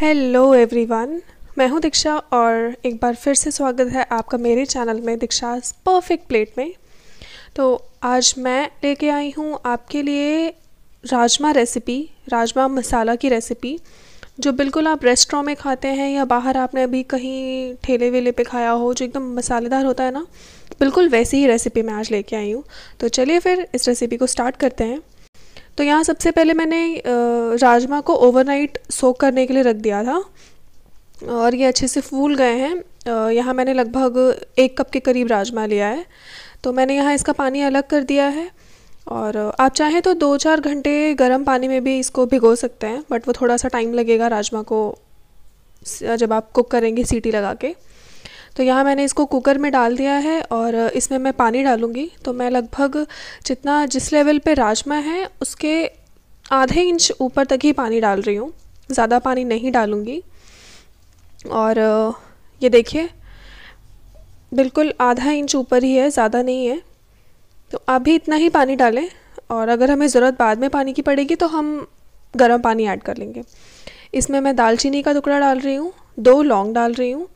hello everyone मैं हूं दीक्षा और एक बार फिर से स्वागत है आपका मेरे चैनल में दीक्षा परफेक्ट प्लेट में तो आज मैं लेके आई हूं आपके लिए राजमा रेसिपी राजमा मसाला की रेसिपी जो बिल्कुल आप रेस्टोरेंट में खाते हैं या बाहर आपने अभी कहीं ठेले वेले पे खाया हो जो एकदम मसालेदार होता है ना बिल्कुल वैसी ही रेसिपी मैं आज लेके आई हूँ तो चलिए फिर इस रेसिपी को स्टार्ट करते हैं तो यहाँ सबसे पहले मैंने राजमा को ओवरनाइट सोक करने के लिए रख दिया था और ये अच्छे से फूल गए हैं यहाँ मैंने लगभग एक कप के करीब राजमा लिया है तो मैंने यहाँ इसका पानी अलग कर दिया है और आप चाहें तो दो चार घंटे गर्म पानी में भी इसको भिगो सकते हैं बट वो थोड़ा सा टाइम लगेगा राजमा को जब आप कुक करेंगे सीटी लगा के तो यहाँ मैंने इसको कुकर में डाल दिया है और इसमें मैं पानी डालूँगी तो मैं लगभग जितना जिस लेवल पर राजमा है उसके आधे इंच ऊपर तक ही पानी डाल रही हूँ ज़्यादा पानी नहीं डालूँगी और ये देखिए बिल्कुल आधा इंच ऊपर ही है ज़्यादा नहीं है तो आप भी इतना ही पानी डालें और अगर हमें ज़रूरत बाद में पानी की पड़ेगी तो हम गर्म पानी ऐड कर लेंगे इसमें मैं दालचीनी का टुकड़ा डाल रही हूँ दो लौंग डाल रही हूँ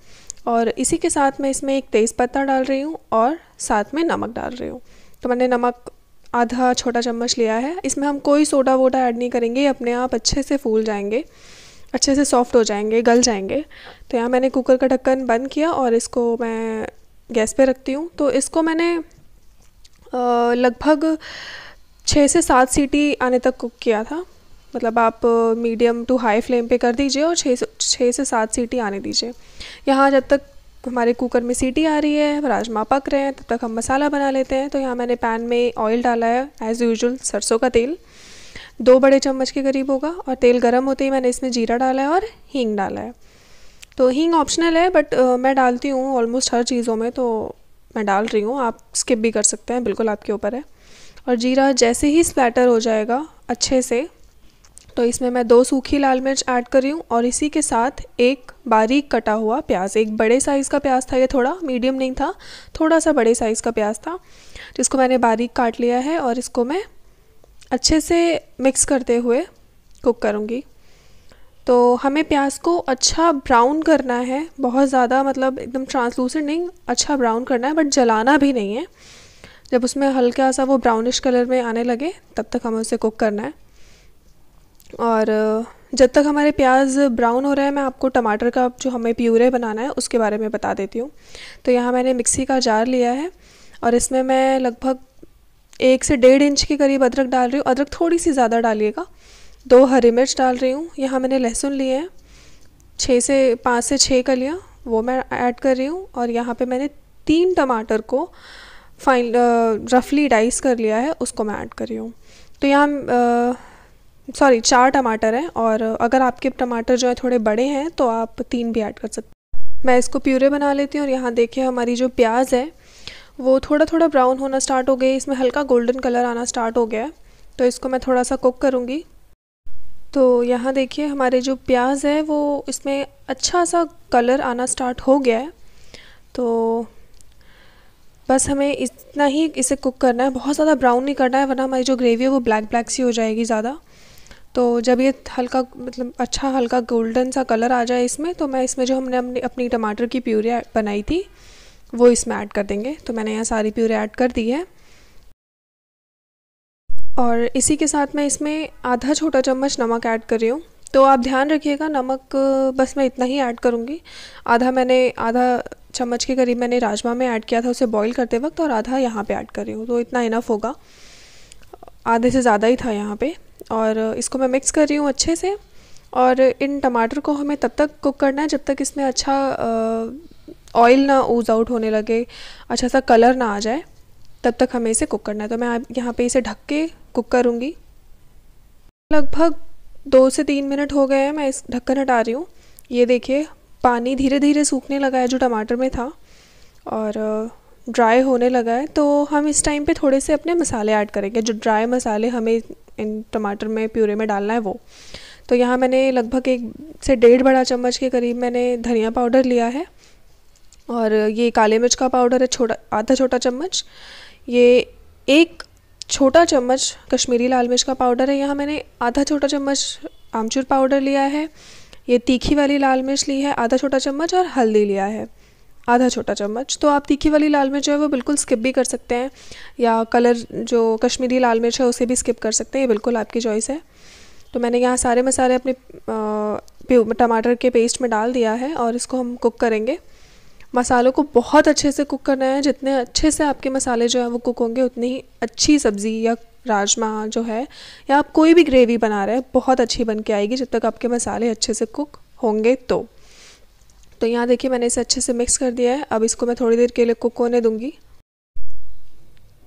और इसी के साथ मैं इसमें एक तेज़ पत्ता डाल रही हूँ और साथ में नमक डाल रही हूँ तो मैंने नमक आधा छोटा चम्मच लिया है इसमें हम कोई सोडा वोडा ऐड नहीं करेंगे अपने आप अच्छे से फूल जाएंगे अच्छे से सॉफ्ट हो जाएंगे गल जाएंगे तो यहाँ मैंने कुकर का ढक्कन बंद किया और इसको मैं गैस पे रखती हूँ तो इसको मैंने लगभग छः से सात सीटी आने तक कुक किया था मतलब आप मीडियम टू हाई फ्लेम पे कर दीजिए और छः से छः से सात सीटी आने दीजिए यहाँ जब तक हमारे कुकर में सीटी आ रही है राजमा पक रहे हैं तब तक हम मसाला बना लेते हैं तो यहाँ मैंने पैन में ऑयल डाला है एज़ यूजल सरसों का तेल दो बड़े चम्मच के करीब होगा और तेल गर्म होते ही मैंने इसमें जीरा डाला है और हींग डाला है तो हींग ऑप्शनल है बट मैं डालती हूँ ऑलमोस्ट हर चीज़ों में तो मैं डाल रही हूँ आप स्किप भी कर सकते हैं बिल्कुल आपके ऊपर है और जीरा जैसे ही स्प्लैटर हो जाएगा अच्छे से तो इसमें मैं दो सूखी लाल मिर्च ऐड कर रही हूँ और इसी के साथ एक बारीक कटा हुआ प्याज एक बड़े साइज़ का प्याज था ये थोड़ा मीडियम नहीं था थोड़ा सा बड़े साइज़ का प्याज था जिसको मैंने बारीक काट लिया है और इसको मैं अच्छे से मिक्स करते हुए कुक करूँगी तो हमें प्याज को अच्छा ब्राउन करना है बहुत ज़्यादा मतलब एकदम ट्रांसलूसेंट नहीं अच्छा ब्राउन करना है बट जलाना भी नहीं है जब उसमें हल्का सा वो ब्राउनिश कलर में आने लगे तब तक हमें उसे कुक करना है और जब तक हमारे प्याज ब्राउन हो रहे हैं मैं आपको टमाटर का जो हमें प्यूरे बनाना है उसके बारे में बता देती हूँ तो यहाँ मैंने मिक्सी का जार लिया है और इसमें मैं लगभग एक से डेढ़ इंच के करीब अदरक डाल रही हूँ अदरक थोड़ी सी ज़्यादा डालिएगा दो हरी मिर्च डाल रही हूँ यहाँ मैंने लहसुन लिए हैं छः से पाँच से छः कलियाँ लिया वो मैं ऐड कर रही हूँ और यहाँ पर मैंने तीन टमाटर को फाइन रफली डाइस कर लिया है उसको मैं ऐड कर रही हूँ तो यहाँ सॉरी चार टमाटर हैं और अगर आपके टमाटर जो है थोड़े बड़े हैं तो आप तीन भी ऐड कर सकते हैं मैं इसको प्यूरे बना लेती हूँ और यहाँ देखिए हमारी जो प्याज है वो थोड़ा थोड़ा ब्राउन होना स्टार्ट हो गई इसमें हल्का गोल्डन कलर आना स्टार्ट हो गया है तो इसको मैं थोड़ा सा कुक करूँगी तो यहाँ देखिए हमारे जो प्याज है वो इसमें अच्छा सा कलर आना स्टार्ट हो गया है तो बस हमें इतना ही इसे कुक करना है बहुत ज़्यादा ब्राउन नहीं करना है वरना हमारी जो ग्रेवी है वो ब्लैक ब्लैक सी हो जाएगी ज़्यादा तो जब ये हल्का मतलब अच्छा हल्का गोल्डन सा कलर आ जाए इसमें तो मैं इसमें जो हमने अपनी अपनी टमाटर की प्यूरी बनाई थी वो इसमें ऐड कर देंगे तो मैंने यहाँ सारी प्यूरी ऐड कर दी है और इसी के साथ मैं इसमें आधा छोटा चम्मच नमक ऐड कर रही हूँ तो आप ध्यान रखिएगा नमक बस मैं इतना ही ऐड करूँगी आधा मैंने आधा चम्मच के करीब मैंने राजमा में ऐड किया था उसे बॉईल करते वक्त और आधा यहाँ पे ऐड कर रही हूँ तो इतना इनफ होगा आधे से ज़्यादा ही था यहाँ पे और इसको मैं मिक्स कर रही हूँ अच्छे से और इन टमाटर को हमें तब तक कुक करना है जब तक इसमें अच्छा ऑयल ना ऊज आउट होने लगे अच्छा सा कलर ना आ जाए तब तक हमें इसे कुक करना है तो मैं यहाँ पे इसे ढक के कुक करूँगी लगभग दो से तीन मिनट हो गए हैं मैं इस ढक्कन हटा रही हूँ ये देखिए पानी धीरे धीरे सूखने लगा है जो टमाटर में था और ड्राई होने लगा है तो हम इस टाइम पे थोड़े से अपने मसाले ऐड करेंगे जो ड्राई मसाले हमें इन टमाटर में प्यूरे में डालना है वो तो यहाँ मैंने लगभग एक से डेढ़ बड़ा चम्मच के करीब मैंने धनिया पाउडर लिया है और ये काले मिर्च का पाउडर है छोटा आधा छोटा चम्मच ये एक छोटा चम्मच कश्मीरी लाल मिर्च का पाउडर है यहाँ मैंने आधा छोटा चम्मच आमचूर पाउडर लिया है ये तीखी वाली लाल मिर्च ली है आधा छोटा चम्मच और हल्दी लिया है आधा छोटा चम्मच तो आप तीखी वाली लाल मिर्च जो है वो बिल्कुल स्किप भी कर सकते हैं या कलर जो कश्मीरी लाल मिर्च है उसे भी स्किप कर सकते हैं ये बिल्कुल आपकी चॉइस है तो मैंने यहाँ सारे मसाले अपने टमाटर के पेस्ट में डाल दिया है और इसको हम कुक करेंगे मसालों को बहुत अच्छे से कुक करना है जितने अच्छे से आपके मसाले जो है वो कुक होंगे उतनी ही अच्छी सब्ज़ी या राजमा जो है या आप कोई भी ग्रेवी बना रहे हैं बहुत अच्छी बन के आएगी जब तक आपके मसाले अच्छे से कुक होंगे तो तो यहाँ देखिए मैंने इसे अच्छे से मिक्स कर दिया है अब इसको मैं थोड़ी देर के लिए कुक होने दूँगी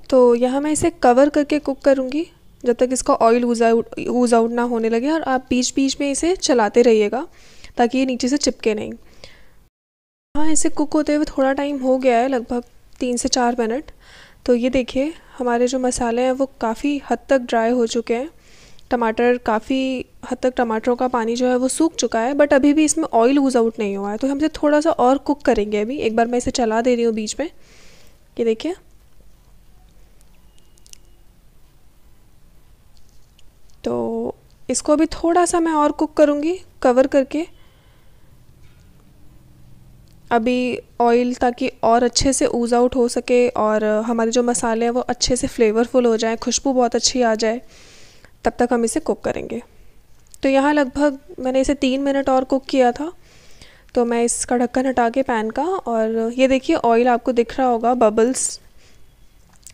तो यहाँ मैं इसे कवर करके कुक करूँगी जब तक इसका oil ooze out ooze out ना होने लगे और आप बीच बीच में इसे चलाते रहिएगा ताकि ये नीचे से चिपके नहीं हाँ इसे कुक होते हुए थोड़ा टाइम हो गया है लगभग तीन से चार मिनट तो ये देखिए हमारे जो मसाले हैं वो काफ़ी हद तक ड्राई हो चुके हैं टमाटर काफ़ी हद तक टमाटरों का पानी जो है वो सूख चुका है बट अभी भी इसमें ऑयल लूज़ आउट नहीं हुआ है तो हमसे थोड़ा सा और कुक करेंगे अभी एक बार मैं इसे चला दे रही हूँ बीच में ये देखिए तो इसको अभी थोड़ा सा मैं और कुक करूँगी कवर करके अभी ऑयल ताकि और अच्छे से ऊज आउट हो सके और हमारे जो मसाले हैं वो अच्छे से फ्लेवरफुल हो जाए खुशबू बहुत अच्छी आ जाए तब तक हम इसे कुक करेंगे तो यहाँ लगभग मैंने इसे तीन मिनट और कुक किया था तो मैं इसका ढक्कन हटा के पैन का और ये देखिए ऑयल आपको दिख रहा होगा बबल्स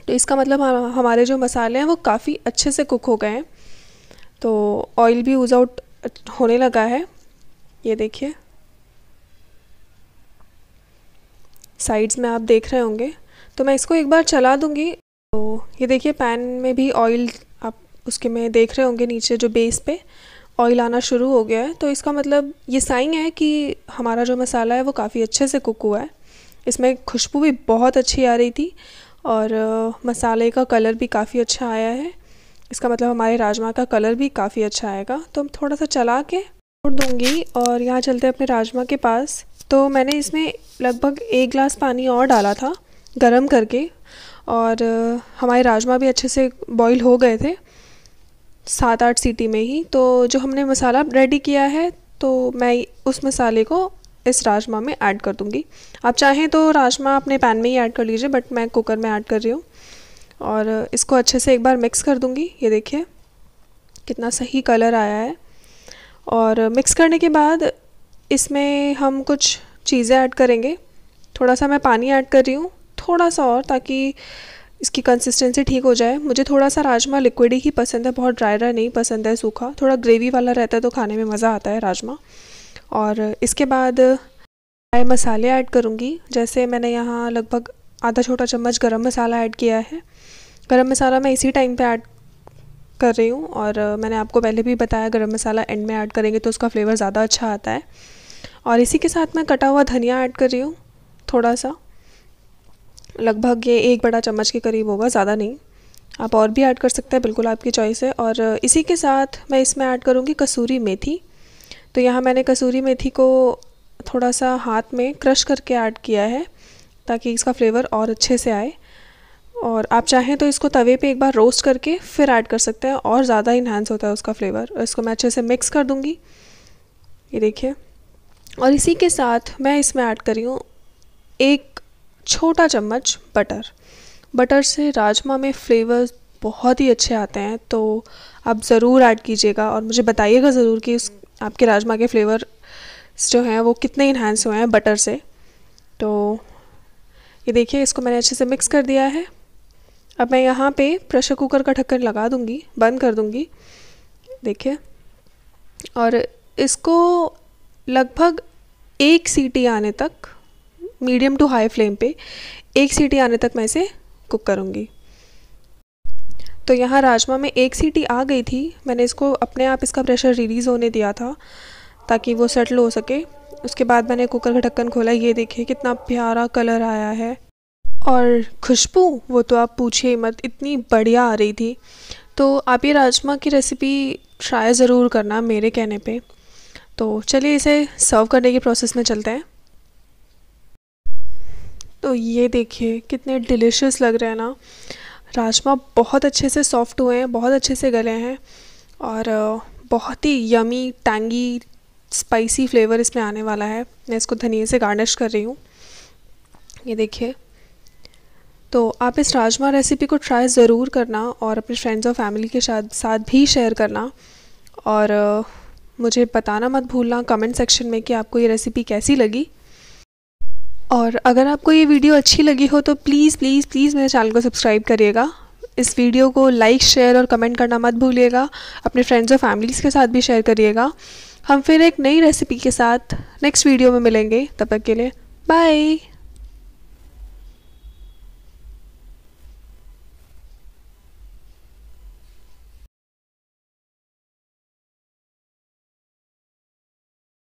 तो इसका मतलब हम, हमारे जो मसाले हैं वो काफ़ी अच्छे से कुक हो गए हैं तो ऑयल भी यूज़ आउट होने लगा है ये देखिए साइड्स में आप देख रहे होंगे तो मैं इसको एक बार चला दूँगी तो ये देखिए पैन में भी ऑयल उसके में देख रहे होंगे नीचे जो बेस पे ऑयल आना शुरू हो गया है तो इसका मतलब ये साइन है कि हमारा जो मसाला है वो काफ़ी अच्छे से कुक हुआ है इसमें खुशबू भी बहुत अच्छी आ रही थी और मसाले का कलर भी काफ़ी अच्छा आया है इसका मतलब हमारे राजमा का कलर भी काफ़ी अच्छा आएगा तो हम थोड़ा सा चला के छोड़ दूँगी और यहाँ चलते हैं अपने राजमा के पास तो मैंने इसमें लगभग एक गिलास पानी और डाला था गर्म करके और हमारे राजमा भी अच्छे से बॉईल हो गए थे सात आठ सीटी में ही तो जो हमने मसाला रेडी किया है तो मैं उस मसाले को इस राजमा में ऐड कर दूँगी आप चाहें तो राजमा अपने पैन में ही ऐड कर लीजिए बट मैं कुकर में ऐड कर रही हूँ और इसको अच्छे से एक बार मिक्स कर दूँगी ये देखिए कितना सही कलर आया है और मिक्स करने के बाद इसमें हम कुछ चीज़ें ऐड करेंगे थोड़ा सा मैं पानी ऐड कर रही हूँ थोड़ा सा और ताकि इसकी कंसिस्टेंसी ठीक हो जाए मुझे थोड़ा सा राजमा लिक्विड ही पसंद है बहुत ड्राई ड्राई नहीं पसंद है सूखा थोड़ा ग्रेवी वाला रहता है तो खाने में मज़ा आता है राजमा और इसके बाद ड्राई मसाले ऐड करूँगी जैसे मैंने यहाँ लगभग आधा छोटा चम्मच गरम मसाला ऐड किया है गरम मसाला मैं इसी टाइम पे ऐड कर रही हूँ और मैंने आपको पहले भी बताया गरम मसाला एंड में ऐड करेंगे तो उसका फ्लेवर ज़्यादा अच्छा आता है और इसी के साथ मैं कटा हुआ धनिया ऐड कर रही हूँ थोड़ा सा लगभग ये एक बड़ा चम्मच के करीब होगा ज़्यादा नहीं आप और भी ऐड कर सकते हैं बिल्कुल आपकी चॉइस है और इसी के साथ मैं इसमें ऐड करूँगी कसूरी मेथी तो यहाँ मैंने कसूरी मेथी को थोड़ा सा हाथ में क्रश करके ऐड किया है ताकि इसका फ्लेवर और अच्छे से आए और आप चाहें तो इसको तवे पे एक बार रोस्ट करके फिर ऐड कर सकते हैं और ज़्यादा इन्हांस होता है उसका फ्लेवर इसको मैं अच्छे से मिक्स कर दूँगी ये देखिए और इसी के साथ मैं इसमें ऐड करी हूँ एक छोटा चम्मच बटर बटर से राजमा में फ्लेवर्स बहुत ही अच्छे आते हैं तो आप ज़रूर ऐड कीजिएगा और मुझे बताइएगा ज़रूर कि उस आपके राजमा के फ्लेवर जो हैं वो कितने इन्हांस हुए हैं बटर से तो ये देखिए इसको मैंने अच्छे से मिक्स कर दिया है अब मैं यहाँ पे प्रेशर कुकर का ढक्कन लगा दूँगी बंद कर दूँगी देखिए और इसको लगभग एक सीटी आने तक मीडियम टू हाई फ्लेम पे एक सीटी आने तक मैं इसे कुक करूँगी तो यहाँ राजमा में एक सीटी आ गई थी मैंने इसको अपने आप इसका प्रेशर रिलीज़ होने दिया था ताकि वो सेटल हो सके उसके बाद मैंने कुकर का ढक्कन खोला ये देखिए कितना प्यारा कलर आया है और खुशबू वो तो आप पूछिए मत इतनी बढ़िया आ रही थी तो आप ये राजमा की रेसिपी ट्राई ज़रूर करना मेरे कहने पे तो चलिए इसे सर्व करने के प्रोसेस में चलते हैं तो ये देखिए कितने डिलिशियस लग रहे हैं ना राजमा बहुत अच्छे से सॉफ्ट हुए हैं बहुत अच्छे से गले हैं और बहुत ही यमी टैंगी स्पाइसी फ्लेवर इसमें आने वाला है मैं इसको धनिए से गार्निश कर रही हूँ ये देखिए तो आप इस राजमा रेसिपी को ट्राई ज़रूर करना और अपने फ्रेंड्स और फैमिली के साथ भी शेयर करना और मुझे बताना मत भूलना कमेंट सेक्शन में कि आपको ये रेसिपी कैसी लगी और अगर आपको ये वीडियो अच्छी लगी हो तो प्लीज़ प्लीज़ प्लीज़ मेरे चैनल को सब्सक्राइब करिएगा इस वीडियो को लाइक शेयर और कमेंट करना मत भूलिएगा अपने फ्रेंड्स और फैमिलीज़ के साथ भी शेयर करिएगा हम फिर एक नई रेसिपी के साथ नेक्स्ट वीडियो में मिलेंगे तब तक के लिए बाय